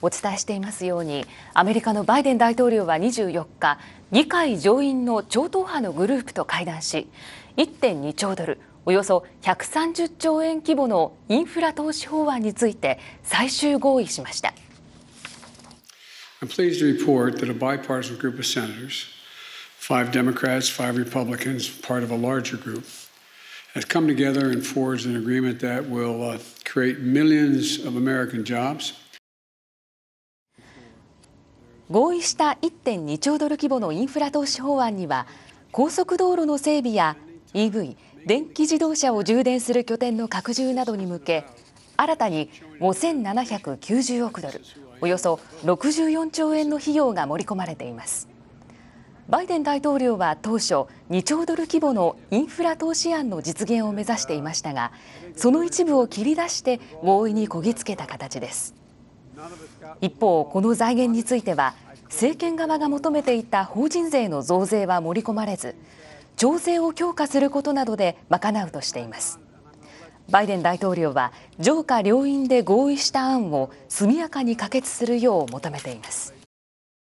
お伝えしていますようにアメリカのバイデン大統領は24日議会上院の超党派のグループと会談し1.2兆ドルおよそ130兆円規模のインフラ投資法案について最終合意しました。I'm pleased to report that a bipartisan group of senators, five Democrats, five Republicans, part of a larger group, has come together and forged an agreement that will uh, create millions of American jobs. 合意した1.2兆ドル規模のインフラ投資法案には高速道路の整備や EV 電気自動車を充電する拠点の拡充などに向け新たに5790億ドルおよそ64兆円の費用が盛り込まれていますバイデン大統領は当初2兆ドル規模のインフラ投資案の実現を目指していましたがその一部を切り出して合意にこぎつけた形です一方、この財源については政権側が求めていた法人税の増税は盛り込まれず徴税を強化することなどで賄うとしていますバイデン大統領は上下両院で合意した案を速やかに可決するよう求めています